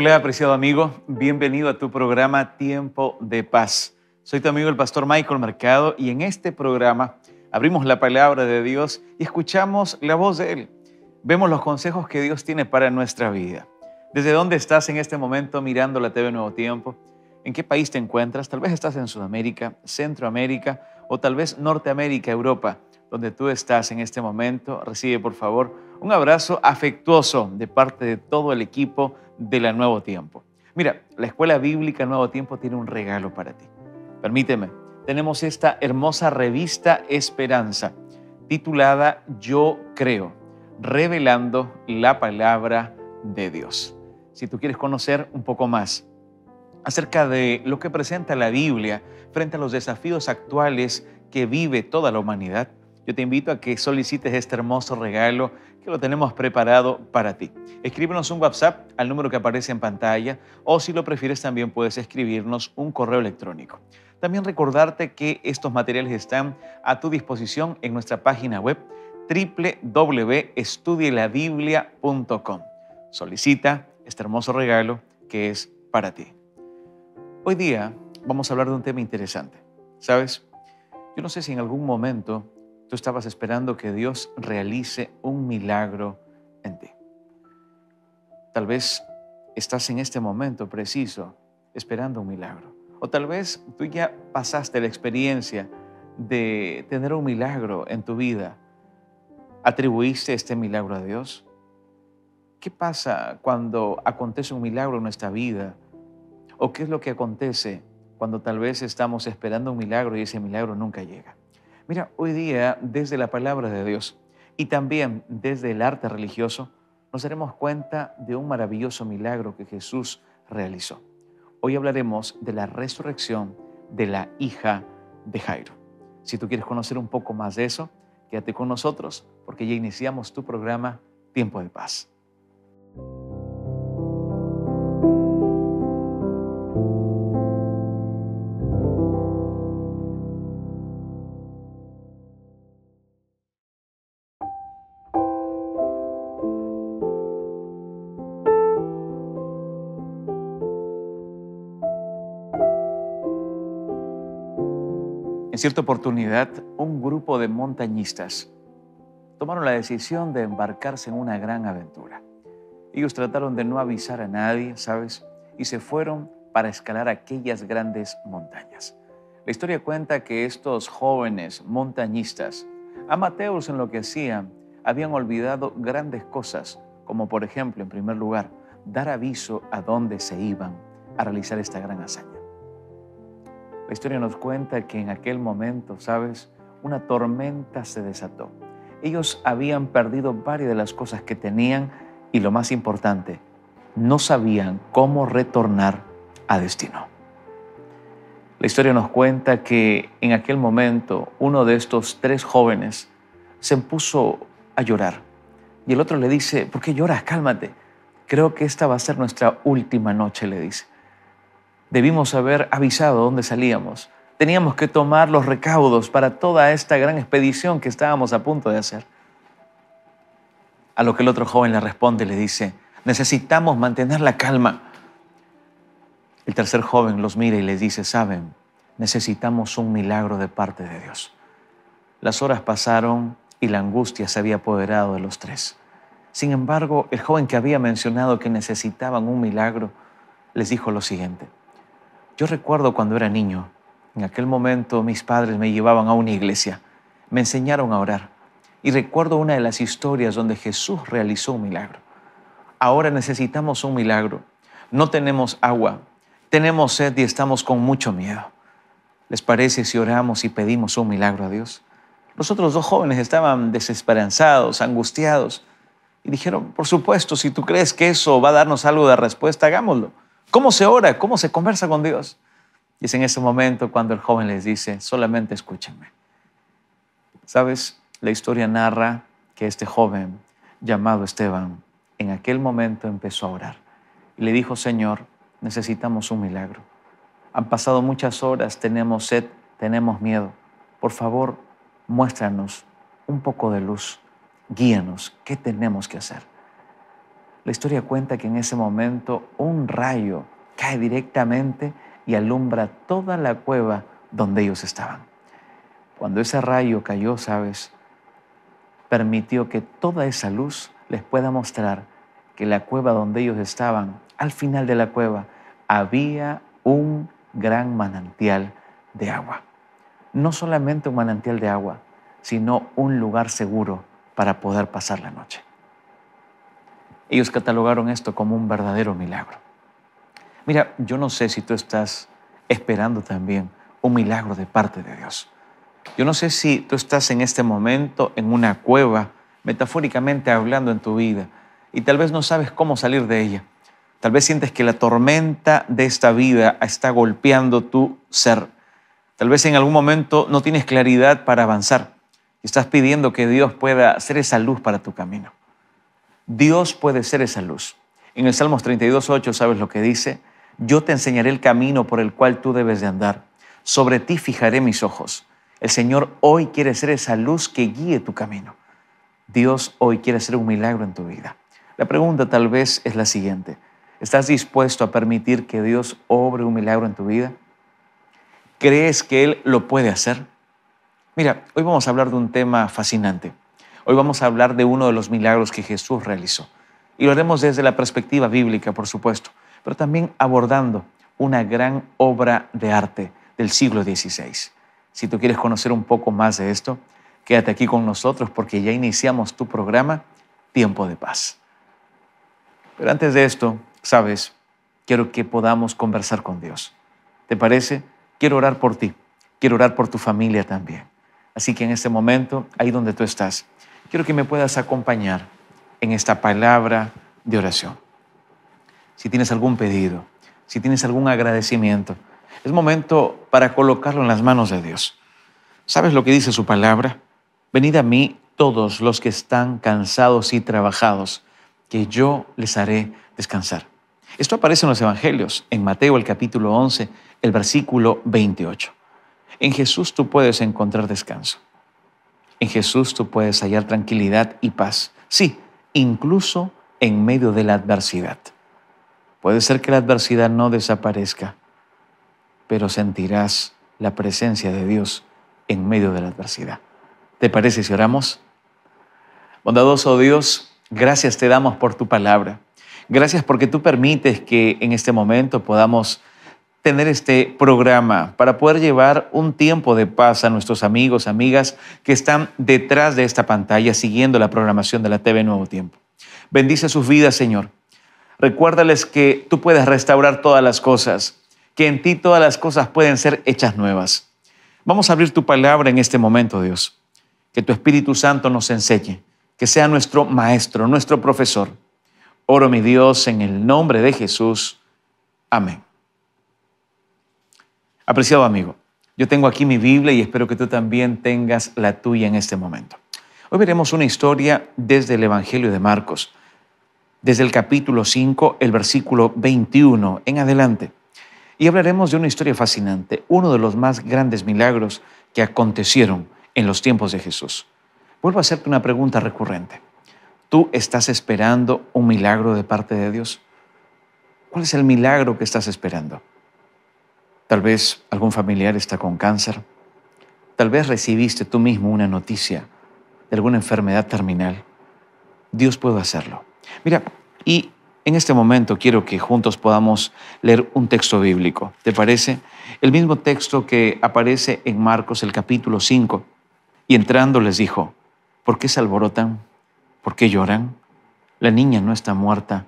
Hola, apreciado amigo. Bienvenido a tu programa Tiempo de Paz. Soy tu amigo el pastor Michael Mercado y en este programa abrimos la palabra de Dios y escuchamos la voz de Él. Vemos los consejos que Dios tiene para nuestra vida. ¿Desde dónde estás en este momento mirando la TV Nuevo Tiempo? ¿En qué país te encuentras? Tal vez estás en Sudamérica, Centroamérica o tal vez Norteamérica, Europa, donde tú estás en este momento. Recibe, por favor, un abrazo afectuoso de parte de todo el equipo de la Nuevo Tiempo. Mira, la Escuela Bíblica Nuevo Tiempo tiene un regalo para ti. Permíteme, tenemos esta hermosa revista Esperanza, titulada Yo Creo, revelando la palabra de Dios. Si tú quieres conocer un poco más acerca de lo que presenta la Biblia frente a los desafíos actuales que vive toda la humanidad, yo te invito a que solicites este hermoso regalo lo tenemos preparado para ti. Escríbenos un WhatsApp al número que aparece en pantalla o si lo prefieres también puedes escribirnos un correo electrónico. También recordarte que estos materiales están a tu disposición en nuestra página web www.estudielabiblia.com. Solicita este hermoso regalo que es para ti. Hoy día vamos a hablar de un tema interesante. ¿Sabes? Yo no sé si en algún momento Tú estabas esperando que Dios realice un milagro en ti. Tal vez estás en este momento preciso esperando un milagro. O tal vez tú ya pasaste la experiencia de tener un milagro en tu vida. ¿Atribuiste este milagro a Dios? ¿Qué pasa cuando acontece un milagro en nuestra vida? ¿O qué es lo que acontece cuando tal vez estamos esperando un milagro y ese milagro nunca llega? Mira, hoy día desde la palabra de Dios y también desde el arte religioso nos daremos cuenta de un maravilloso milagro que Jesús realizó. Hoy hablaremos de la resurrección de la hija de Jairo. Si tú quieres conocer un poco más de eso, quédate con nosotros porque ya iniciamos tu programa Tiempo de Paz. En cierta oportunidad, un grupo de montañistas tomaron la decisión de embarcarse en una gran aventura. Ellos trataron de no avisar a nadie, ¿sabes? Y se fueron para escalar aquellas grandes montañas. La historia cuenta que estos jóvenes montañistas, amateurs en lo que hacían, habían olvidado grandes cosas, como por ejemplo, en primer lugar, dar aviso a dónde se iban a realizar esta gran hazaña. La historia nos cuenta que en aquel momento, ¿sabes? Una tormenta se desató. Ellos habían perdido varias de las cosas que tenían y lo más importante, no sabían cómo retornar a destino. La historia nos cuenta que en aquel momento uno de estos tres jóvenes se puso a llorar y el otro le dice, ¿por qué lloras? Cálmate. Creo que esta va a ser nuestra última noche, le dice. Debimos haber avisado dónde salíamos. Teníamos que tomar los recaudos para toda esta gran expedición que estábamos a punto de hacer. A lo que el otro joven le responde le dice, necesitamos mantener la calma. El tercer joven los mira y les dice, saben, necesitamos un milagro de parte de Dios. Las horas pasaron y la angustia se había apoderado de los tres. Sin embargo, el joven que había mencionado que necesitaban un milagro les dijo lo siguiente, yo recuerdo cuando era niño, en aquel momento mis padres me llevaban a una iglesia, me enseñaron a orar y recuerdo una de las historias donde Jesús realizó un milagro. Ahora necesitamos un milagro. No tenemos agua, tenemos sed y estamos con mucho miedo. ¿Les parece si oramos y pedimos un milagro a Dios? Los otros dos jóvenes estaban desesperanzados, angustiados, y dijeron, por supuesto, si tú crees que eso va a darnos algo de respuesta, hagámoslo. ¿Cómo se ora? ¿Cómo se conversa con Dios? Y es en ese momento cuando el joven les dice, solamente escúchenme. ¿Sabes? La historia narra que este joven llamado Esteban en aquel momento empezó a orar y le dijo, Señor, necesitamos un milagro. Han pasado muchas horas, tenemos sed, tenemos miedo. Por favor, muéstranos un poco de luz, guíanos, ¿qué tenemos que hacer? La historia cuenta que en ese momento un rayo cae directamente y alumbra toda la cueva donde ellos estaban. Cuando ese rayo cayó, sabes, permitió que toda esa luz les pueda mostrar que la cueva donde ellos estaban, al final de la cueva, había un gran manantial de agua. No solamente un manantial de agua, sino un lugar seguro para poder pasar la noche. Ellos catalogaron esto como un verdadero milagro. Mira, yo no sé si tú estás esperando también un milagro de parte de Dios. Yo no sé si tú estás en este momento en una cueva, metafóricamente hablando en tu vida, y tal vez no sabes cómo salir de ella. Tal vez sientes que la tormenta de esta vida está golpeando tu ser. Tal vez en algún momento no tienes claridad para avanzar y estás pidiendo que Dios pueda ser esa luz para tu camino. Dios puede ser esa luz. En el Salmos 32, 8, ¿sabes lo que dice? Yo te enseñaré el camino por el cual tú debes de andar. Sobre ti fijaré mis ojos. El Señor hoy quiere ser esa luz que guíe tu camino. Dios hoy quiere hacer un milagro en tu vida. La pregunta tal vez es la siguiente. ¿Estás dispuesto a permitir que Dios obre un milagro en tu vida? ¿Crees que Él lo puede hacer? Mira, hoy vamos a hablar de un tema fascinante. Hoy vamos a hablar de uno de los milagros que Jesús realizó. Y lo haremos desde la perspectiva bíblica, por supuesto, pero también abordando una gran obra de arte del siglo XVI. Si tú quieres conocer un poco más de esto, quédate aquí con nosotros porque ya iniciamos tu programa Tiempo de Paz. Pero antes de esto, sabes, quiero que podamos conversar con Dios. ¿Te parece? Quiero orar por ti, quiero orar por tu familia también. Así que en este momento, ahí donde tú estás, quiero que me puedas acompañar en esta palabra de oración. Si tienes algún pedido, si tienes algún agradecimiento, es momento para colocarlo en las manos de Dios. ¿Sabes lo que dice su palabra? Venid a mí todos los que están cansados y trabajados, que yo les haré descansar. Esto aparece en los Evangelios, en Mateo el capítulo 11, el versículo 28. En Jesús tú puedes encontrar descanso. En Jesús tú puedes hallar tranquilidad y paz. Sí, incluso en medio de la adversidad. Puede ser que la adversidad no desaparezca, pero sentirás la presencia de Dios en medio de la adversidad. ¿Te parece si oramos? Bondadoso Dios, gracias te damos por tu palabra. Gracias porque tú permites que en este momento podamos tener este programa, para poder llevar un tiempo de paz a nuestros amigos, amigas que están detrás de esta pantalla siguiendo la programación de la TV Nuevo Tiempo. Bendice sus vidas, Señor. Recuérdales que tú puedes restaurar todas las cosas, que en ti todas las cosas pueden ser hechas nuevas. Vamos a abrir tu palabra en este momento, Dios. Que tu Espíritu Santo nos enseñe, que sea nuestro maestro, nuestro profesor. Oro mi Dios en el nombre de Jesús. Amén. Apreciado amigo, yo tengo aquí mi Biblia y espero que tú también tengas la tuya en este momento. Hoy veremos una historia desde el Evangelio de Marcos, desde el capítulo 5, el versículo 21 en adelante. Y hablaremos de una historia fascinante, uno de los más grandes milagros que acontecieron en los tiempos de Jesús. Vuelvo a hacerte una pregunta recurrente. ¿Tú estás esperando un milagro de parte de Dios? ¿Cuál es el milagro que estás esperando? Tal vez algún familiar está con cáncer. Tal vez recibiste tú mismo una noticia de alguna enfermedad terminal. Dios puede hacerlo. Mira, y en este momento quiero que juntos podamos leer un texto bíblico. ¿Te parece? El mismo texto que aparece en Marcos el capítulo 5. Y entrando les dijo, ¿por qué se alborotan? ¿Por qué lloran? La niña no está muerta,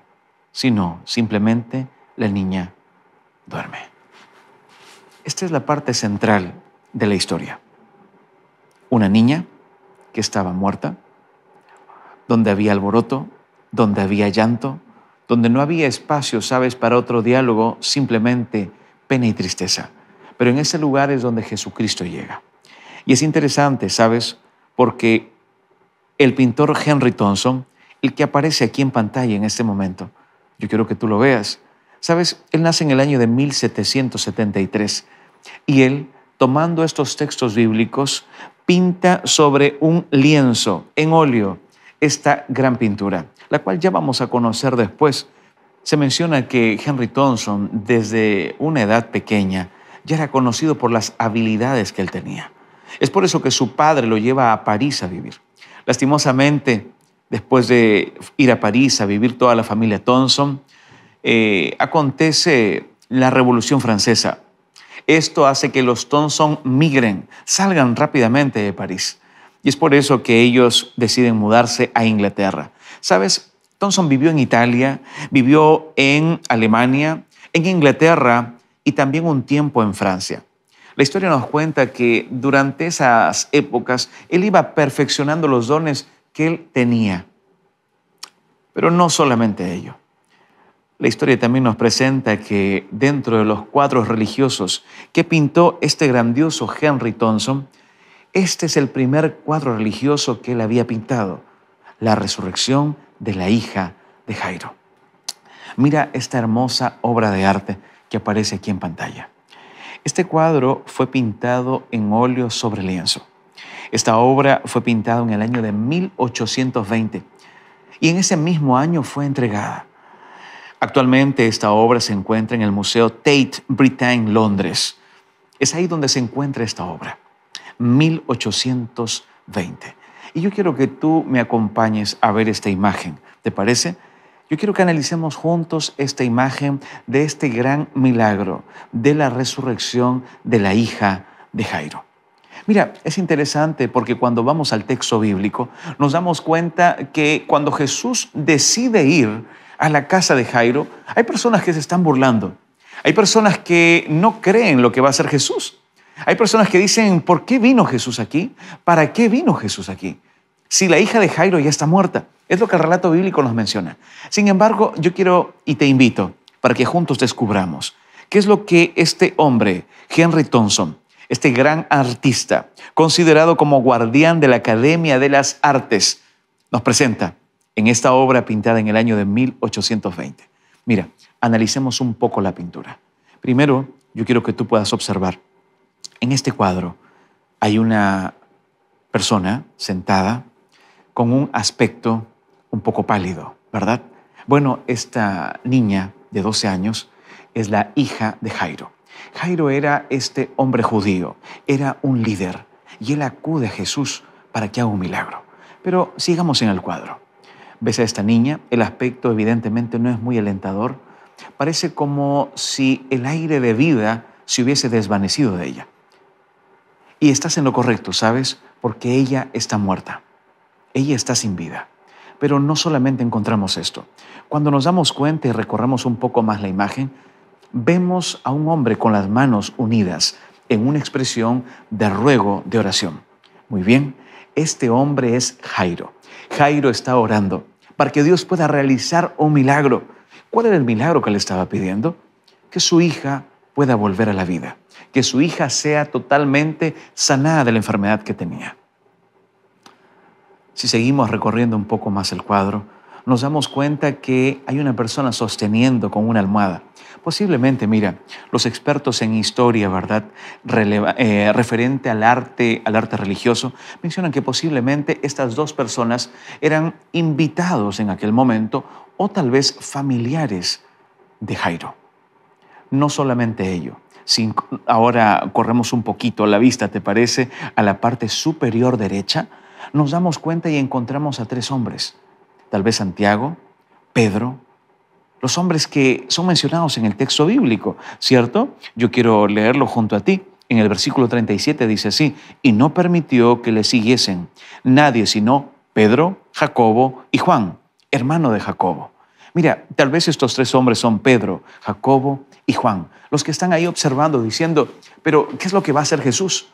sino simplemente la niña duerme. Esta es la parte central de la historia. Una niña que estaba muerta, donde había alboroto, donde había llanto, donde no había espacio, sabes, para otro diálogo, simplemente pena y tristeza. Pero en ese lugar es donde Jesucristo llega. Y es interesante, sabes, porque el pintor Henry Thompson, el que aparece aquí en pantalla en este momento, yo quiero que tú lo veas. Sabes, él nace en el año de 1773 y él, tomando estos textos bíblicos, pinta sobre un lienzo en óleo esta gran pintura, la cual ya vamos a conocer después. Se menciona que Henry Thompson, desde una edad pequeña, ya era conocido por las habilidades que él tenía. Es por eso que su padre lo lleva a París a vivir. Lastimosamente, después de ir a París a vivir toda la familia Thompson, eh, acontece la Revolución Francesa, esto hace que los Thompson migren, salgan rápidamente de París. Y es por eso que ellos deciden mudarse a Inglaterra. ¿Sabes? Thompson vivió en Italia, vivió en Alemania, en Inglaterra y también un tiempo en Francia. La historia nos cuenta que durante esas épocas él iba perfeccionando los dones que él tenía. Pero no solamente ello. La historia también nos presenta que dentro de los cuadros religiosos que pintó este grandioso Henry Thompson, este es el primer cuadro religioso que él había pintado, la resurrección de la hija de Jairo. Mira esta hermosa obra de arte que aparece aquí en pantalla. Este cuadro fue pintado en óleo sobre lienzo. Esta obra fue pintada en el año de 1820 y en ese mismo año fue entregada. Actualmente esta obra se encuentra en el Museo Tate Britain, Londres. Es ahí donde se encuentra esta obra, 1820. Y yo quiero que tú me acompañes a ver esta imagen, ¿te parece? Yo quiero que analicemos juntos esta imagen de este gran milagro, de la resurrección de la hija de Jairo. Mira, es interesante porque cuando vamos al texto bíblico nos damos cuenta que cuando Jesús decide ir a la casa de Jairo, hay personas que se están burlando. Hay personas que no creen lo que va a hacer Jesús. Hay personas que dicen, ¿por qué vino Jesús aquí? ¿Para qué vino Jesús aquí? Si la hija de Jairo ya está muerta, es lo que el relato bíblico nos menciona. Sin embargo, yo quiero y te invito para que juntos descubramos qué es lo que este hombre, Henry Thompson, este gran artista, considerado como guardián de la Academia de las Artes, nos presenta en esta obra pintada en el año de 1820. Mira, analicemos un poco la pintura. Primero, yo quiero que tú puedas observar. En este cuadro hay una persona sentada con un aspecto un poco pálido, ¿verdad? Bueno, esta niña de 12 años es la hija de Jairo. Jairo era este hombre judío, era un líder, y él acude a Jesús para que haga un milagro. Pero sigamos en el cuadro. Ves a esta niña, el aspecto evidentemente no es muy alentador. Parece como si el aire de vida se hubiese desvanecido de ella. Y estás en lo correcto, ¿sabes? Porque ella está muerta. Ella está sin vida. Pero no solamente encontramos esto. Cuando nos damos cuenta y recorremos un poco más la imagen, vemos a un hombre con las manos unidas en una expresión de ruego, de oración. Muy bien, este hombre es Jairo. Jairo está orando para que Dios pueda realizar un milagro. ¿Cuál era el milagro que le estaba pidiendo? Que su hija pueda volver a la vida, que su hija sea totalmente sanada de la enfermedad que tenía. Si seguimos recorriendo un poco más el cuadro, nos damos cuenta que hay una persona sosteniendo con una almohada. Posiblemente, mira, los expertos en historia, ¿verdad? Eh, referente al arte, al arte religioso, mencionan que posiblemente estas dos personas eran invitados en aquel momento o tal vez familiares de Jairo. No solamente ello. Si ahora corremos un poquito a la vista, ¿te parece? A la parte superior derecha, nos damos cuenta y encontramos a tres hombres tal vez Santiago, Pedro, los hombres que son mencionados en el texto bíblico, ¿cierto? Yo quiero leerlo junto a ti. En el versículo 37 dice así, y no permitió que le siguiesen nadie sino Pedro, Jacobo y Juan, hermano de Jacobo. Mira, tal vez estos tres hombres son Pedro, Jacobo y Juan, los que están ahí observando, diciendo, pero ¿qué es lo que va a hacer Jesús?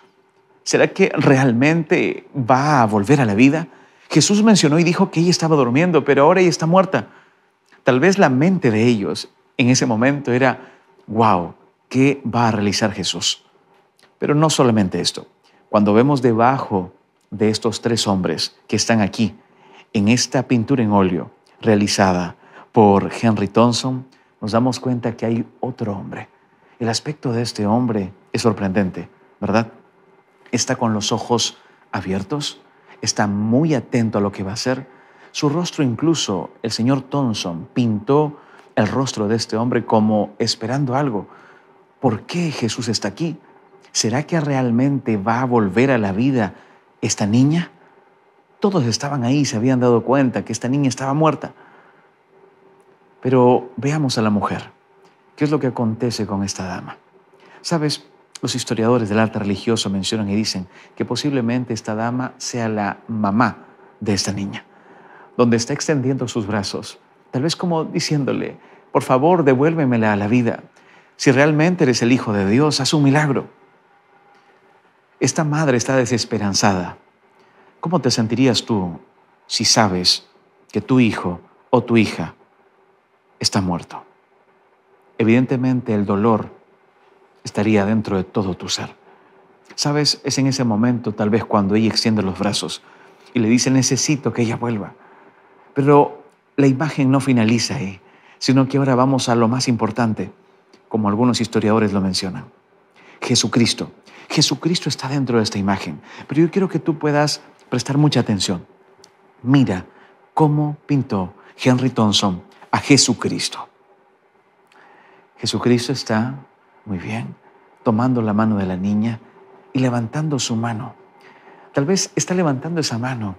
¿Será que realmente va a volver a la vida? Jesús mencionó y dijo que ella estaba durmiendo, pero ahora ella está muerta. Tal vez la mente de ellos en ese momento era, wow, ¿qué va a realizar Jesús? Pero no solamente esto. Cuando vemos debajo de estos tres hombres que están aquí, en esta pintura en óleo realizada por Henry Thompson, nos damos cuenta que hay otro hombre. El aspecto de este hombre es sorprendente, ¿verdad? Está con los ojos abiertos, está muy atento a lo que va a hacer. Su rostro incluso, el señor Thompson pintó el rostro de este hombre como esperando algo. ¿Por qué Jesús está aquí? ¿Será que realmente va a volver a la vida esta niña? Todos estaban ahí, se habían dado cuenta que esta niña estaba muerta. Pero veamos a la mujer. ¿Qué es lo que acontece con esta dama? Sabes, los historiadores del arte religioso mencionan y dicen que posiblemente esta dama sea la mamá de esta niña, donde está extendiendo sus brazos, tal vez como diciéndole, por favor, devuélvemela a la vida. Si realmente eres el Hijo de Dios, haz un milagro. Esta madre está desesperanzada. ¿Cómo te sentirías tú si sabes que tu hijo o tu hija está muerto? Evidentemente el dolor estaría dentro de todo tu ser. Sabes, es en ese momento tal vez cuando ella extiende los brazos y le dice necesito que ella vuelva. Pero la imagen no finaliza ahí, sino que ahora vamos a lo más importante, como algunos historiadores lo mencionan. Jesucristo. Jesucristo está dentro de esta imagen, pero yo quiero que tú puedas prestar mucha atención. Mira cómo pintó Henry Thompson a Jesucristo. Jesucristo está muy bien. Tomando la mano de la niña y levantando su mano. Tal vez está levantando esa mano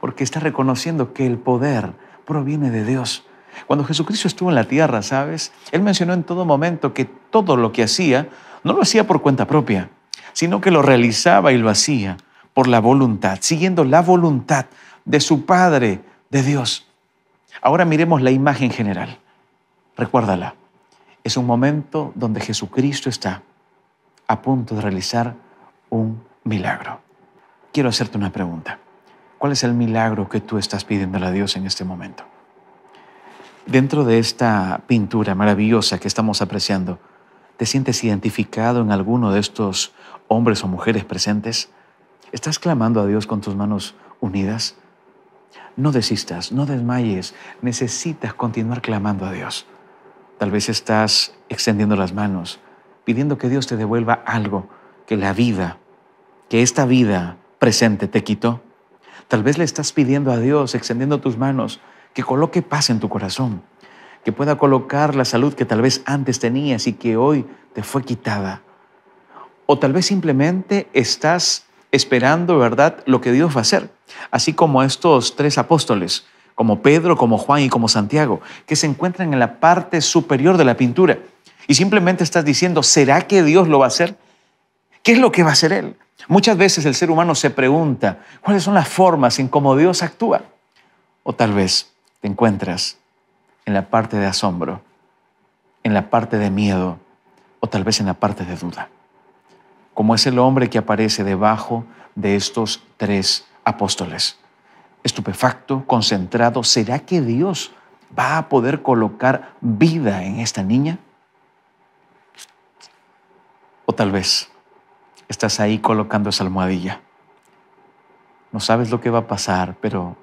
porque está reconociendo que el poder proviene de Dios. Cuando Jesucristo estuvo en la tierra, ¿sabes? Él mencionó en todo momento que todo lo que hacía no lo hacía por cuenta propia, sino que lo realizaba y lo hacía por la voluntad, siguiendo la voluntad de su Padre, de Dios. Ahora miremos la imagen general. Recuérdala es un momento donde Jesucristo está a punto de realizar un milagro. Quiero hacerte una pregunta. ¿Cuál es el milagro que tú estás pidiendo a Dios en este momento? Dentro de esta pintura maravillosa que estamos apreciando, ¿te sientes identificado en alguno de estos hombres o mujeres presentes? ¿Estás clamando a Dios con tus manos unidas? No desistas, no desmayes, necesitas continuar clamando a Dios. Tal vez estás extendiendo las manos, pidiendo que Dios te devuelva algo que la vida, que esta vida presente te quitó. Tal vez le estás pidiendo a Dios, extendiendo tus manos, que coloque paz en tu corazón, que pueda colocar la salud que tal vez antes tenías y que hoy te fue quitada. O tal vez simplemente estás esperando, ¿verdad?, lo que Dios va a hacer. Así como estos tres apóstoles como Pedro, como Juan y como Santiago, que se encuentran en la parte superior de la pintura. Y simplemente estás diciendo, ¿será que Dios lo va a hacer? ¿Qué es lo que va a hacer Él? Muchas veces el ser humano se pregunta, ¿cuáles son las formas en cómo Dios actúa? O tal vez te encuentras en la parte de asombro, en la parte de miedo, o tal vez en la parte de duda, como es el hombre que aparece debajo de estos tres apóstoles estupefacto, concentrado, ¿será que Dios va a poder colocar vida en esta niña? O tal vez estás ahí colocando esa almohadilla. No sabes lo que va a pasar, pero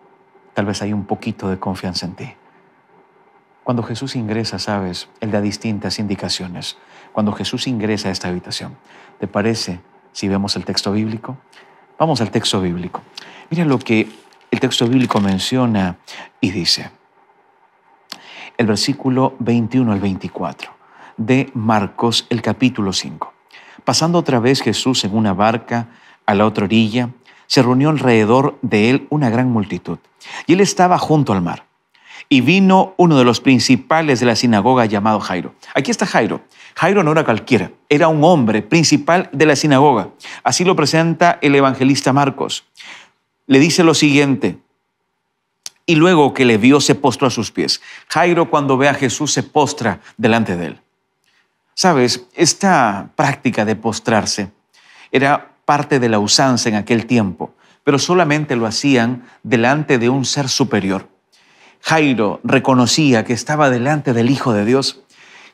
tal vez hay un poquito de confianza en ti. Cuando Jesús ingresa, sabes, Él da distintas indicaciones. Cuando Jesús ingresa a esta habitación, ¿te parece si vemos el texto bíblico? Vamos al texto bíblico. Mira lo que el texto bíblico menciona y dice, el versículo 21 al 24 de Marcos el capítulo 5. Pasando otra vez Jesús en una barca a la otra orilla, se reunió alrededor de él una gran multitud, y él estaba junto al mar. Y vino uno de los principales de la sinagoga llamado Jairo. Aquí está Jairo. Jairo no era cualquiera, era un hombre principal de la sinagoga. Así lo presenta el evangelista Marcos le dice lo siguiente, y luego que le vio se postró a sus pies. Jairo cuando ve a Jesús se postra delante de él. Sabes, esta práctica de postrarse era parte de la usanza en aquel tiempo, pero solamente lo hacían delante de un ser superior. Jairo reconocía que estaba delante del Hijo de Dios.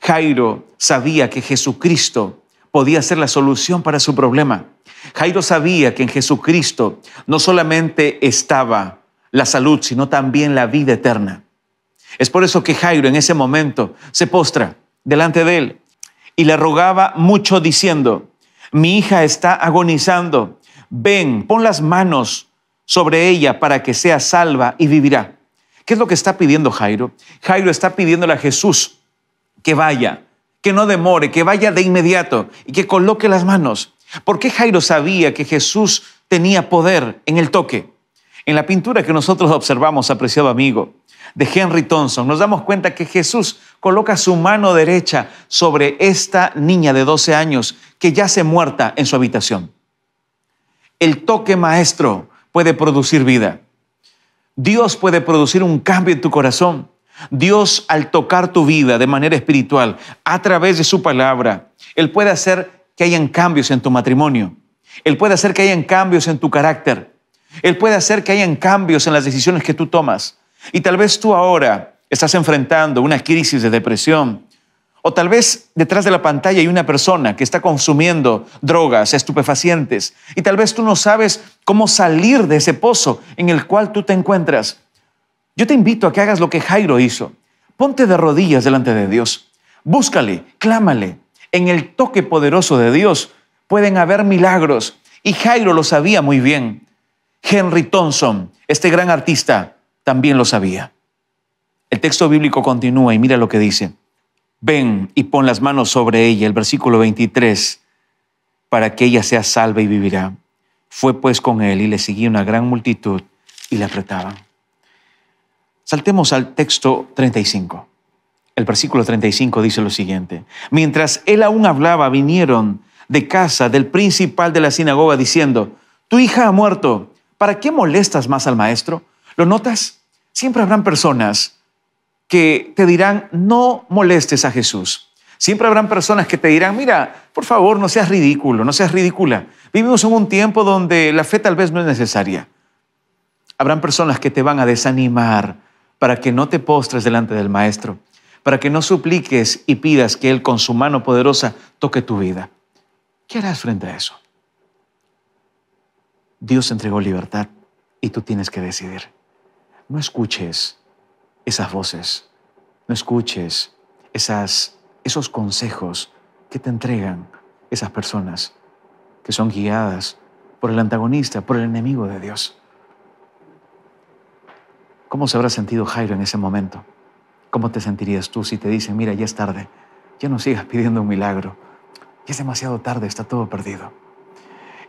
Jairo sabía que Jesucristo podía ser la solución para su problema. Jairo sabía que en Jesucristo no solamente estaba la salud, sino también la vida eterna. Es por eso que Jairo en ese momento se postra delante de él y le rogaba mucho diciendo, mi hija está agonizando, ven, pon las manos sobre ella para que sea salva y vivirá. ¿Qué es lo que está pidiendo Jairo? Jairo está pidiéndole a Jesús que vaya, que no demore, que vaya de inmediato y que coloque las manos. ¿Por qué Jairo sabía que Jesús tenía poder en el toque? En la pintura que nosotros observamos, apreciado amigo, de Henry Thompson, nos damos cuenta que Jesús coloca su mano derecha sobre esta niña de 12 años que yace muerta en su habitación. El toque maestro puede producir vida. Dios puede producir un cambio en tu corazón. Dios al tocar tu vida de manera espiritual, a través de su palabra, Él puede hacer que hayan cambios en tu matrimonio. Él puede hacer que hayan cambios en tu carácter. Él puede hacer que hayan cambios en las decisiones que tú tomas. Y tal vez tú ahora estás enfrentando una crisis de depresión. O tal vez detrás de la pantalla hay una persona que está consumiendo drogas, estupefacientes. Y tal vez tú no sabes cómo salir de ese pozo en el cual tú te encuentras. Yo te invito a que hagas lo que Jairo hizo. Ponte de rodillas delante de Dios. Búscale, clámale, en el toque poderoso de Dios pueden haber milagros. Y Jairo lo sabía muy bien. Henry Thompson, este gran artista, también lo sabía. El texto bíblico continúa y mira lo que dice. Ven y pon las manos sobre ella, el versículo 23, para que ella sea salva y vivirá. Fue pues con él y le seguía una gran multitud y le apretaban. Saltemos al texto 35. El versículo 35 dice lo siguiente, mientras él aún hablaba, vinieron de casa del principal de la sinagoga diciendo, tu hija ha muerto, ¿para qué molestas más al maestro? ¿Lo notas? Siempre habrán personas que te dirán, no molestes a Jesús. Siempre habrán personas que te dirán, mira, por favor, no seas ridículo, no seas ridícula. Vivimos en un tiempo donde la fe tal vez no es necesaria. Habrán personas que te van a desanimar para que no te postres delante del Maestro para que no supliques y pidas que Él con su mano poderosa toque tu vida. ¿Qué harás frente a eso? Dios entregó libertad y tú tienes que decidir. No escuches esas voces, no escuches esas, esos consejos que te entregan esas personas que son guiadas por el antagonista, por el enemigo de Dios. ¿Cómo se habrá sentido Jairo en ese momento? ¿Cómo te sentirías tú si te dicen, mira, ya es tarde, ya no sigas pidiendo un milagro, ya es demasiado tarde, está todo perdido?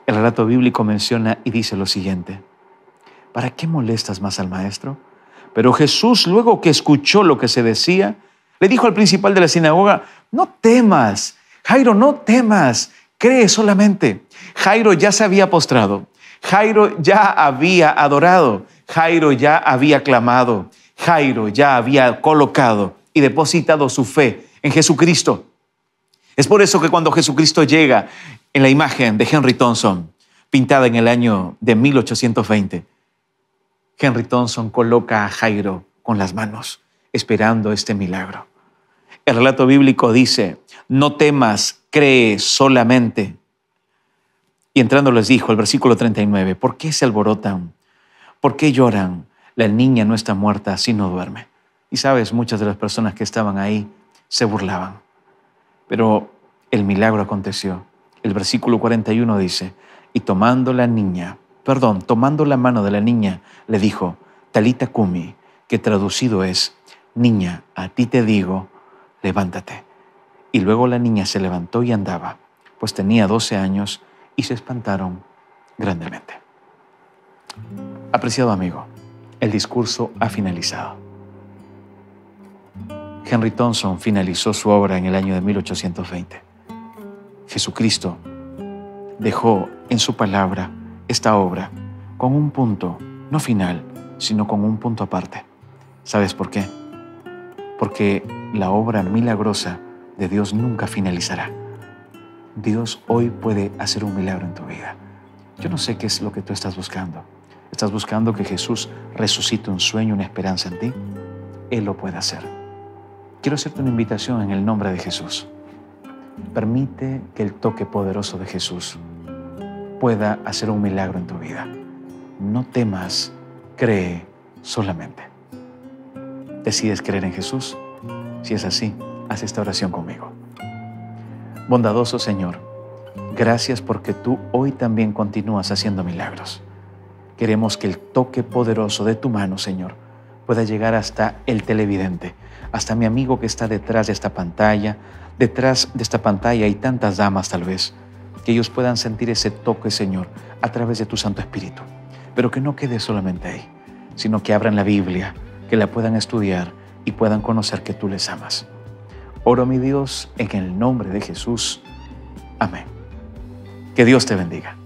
El relato bíblico menciona y dice lo siguiente, ¿para qué molestas más al maestro? Pero Jesús, luego que escuchó lo que se decía, le dijo al principal de la sinagoga, no temas, Jairo, no temas, cree solamente. Jairo ya se había postrado, Jairo ya había adorado, Jairo ya había clamado, Jairo ya había colocado y depositado su fe en Jesucristo. Es por eso que cuando Jesucristo llega en la imagen de Henry Thompson, pintada en el año de 1820, Henry Thompson coloca a Jairo con las manos, esperando este milagro. El relato bíblico dice, no temas, cree solamente. Y entrando les dijo el versículo 39, ¿por qué se alborotan? ¿Por qué lloran? la niña no está muerta, sino duerme. Y sabes, muchas de las personas que estaban ahí se burlaban. Pero el milagro aconteció. El versículo 41 dice, y tomando la niña, perdón, tomando la mano de la niña, le dijo, Talita Kumi, que traducido es, niña, a ti te digo, levántate. Y luego la niña se levantó y andaba, pues tenía 12 años y se espantaron grandemente. Apreciado amigo, el discurso ha finalizado. Henry Thompson finalizó su obra en el año de 1820. Jesucristo dejó en su palabra esta obra con un punto, no final, sino con un punto aparte. ¿Sabes por qué? Porque la obra milagrosa de Dios nunca finalizará. Dios hoy puede hacer un milagro en tu vida. Yo no sé qué es lo que tú estás buscando estás buscando que Jesús resucite un sueño, una esperanza en ti, Él lo puede hacer. Quiero hacerte una invitación en el nombre de Jesús. Permite que el toque poderoso de Jesús pueda hacer un milagro en tu vida. No temas, cree solamente. ¿Decides creer en Jesús? Si es así, haz esta oración conmigo. Bondadoso Señor, gracias porque tú hoy también continúas haciendo milagros. Queremos que el toque poderoso de tu mano, Señor, pueda llegar hasta el televidente, hasta mi amigo que está detrás de esta pantalla, detrás de esta pantalla hay tantas damas tal vez, que ellos puedan sentir ese toque, Señor, a través de tu Santo Espíritu. Pero que no quede solamente ahí, sino que abran la Biblia, que la puedan estudiar y puedan conocer que tú les amas. Oro mi Dios en el nombre de Jesús. Amén. Que Dios te bendiga.